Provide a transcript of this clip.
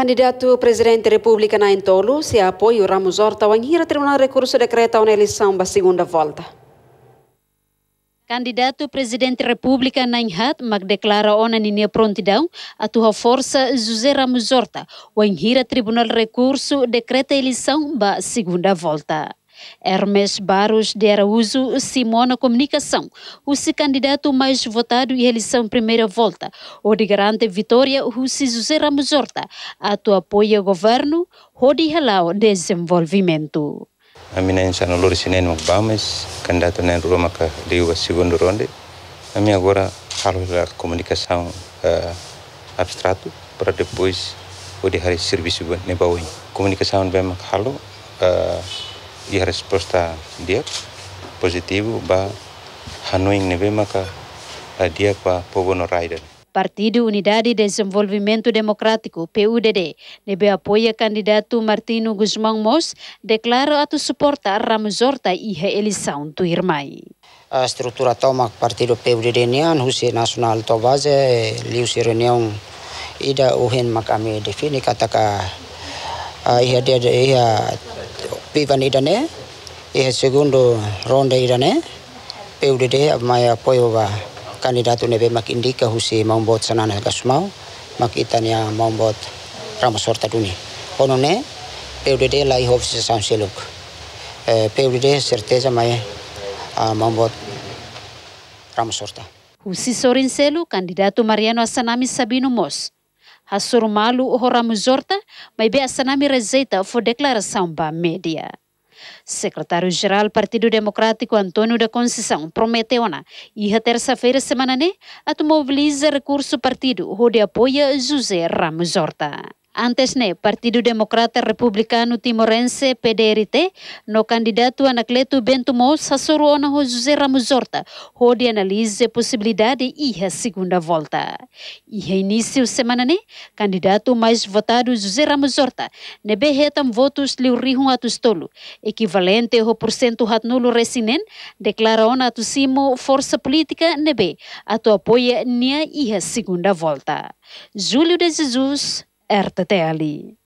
Candidato presidente da República na Entolo se apoio Ramos Horta wanhira tribunal recurso decreta na eleição da segunda volta. Candidato presidente da República Nanhat mag declara ona nina prontidão a tua força José Ramos Horta wanhira tribunal recurso decreta eleição da segunda volta. Hermes Barros de Araújo Simona Comunicação, o se candidato mais votado em eleição primeira volta, o de garante vitória o José Ramos Horta, apoio ao governo, de Halau Desenvolvimento. Amina insana lori sinen Bames, candidato na roma ka segunda segundo ronde. minha agora falo da comunicação uh, abstrato para depois o de serviço ne bawin. Comunicação bem halo uh, eh, y resposta dia positivo ba hanuing neve maka dia pa povo no Partido Unidade de Desenvolvimento Democrático, PUDD, nebe apoia candidato Martino Guzmão Mos, declara atu suporta Ramos Horta e eleição do Irmai. A estrutura toma partido PUDD nian, husi nasional to base, liu si reunião ida uhen makame defini kataka ia dia ia pivan idane e segundo ronda idane peudede maya poyo ba kandidatu nebe mak indika husi maumbot sanana gasmau mak itania maumbot ramosorta duni onone PUDD lai hofsi sam seluk eh, PUDD certeza mai maumbot ramosorta. husi sorin selu kandidatu Mariano Asanami Sabino Mos Assoromalo Ramuzorta, mas bem Sanami receita foi declaração para a média. Secretário-Geral Partido Democrático Antônio da Conceição prometeu na ia terça-feira semana né, a mobiliza recurso partido onde apoia José Ramos Horta. Antes né, Partido democrata Republicano Timorense, PDRT, no candidato Anacleto Bento Moussa, assessorou na José Ramos Horta, onde analisa a possibilidade de segunda volta. E início semana, né? candidato mais votado José Ramos Horta, nebe retam votos liu atos atustolo, equivalente ao porcento nulo resinen, declarou na atusimo força política nebe, ato apoia nia a segunda volta. Júlio de Jesus, RTT Ali.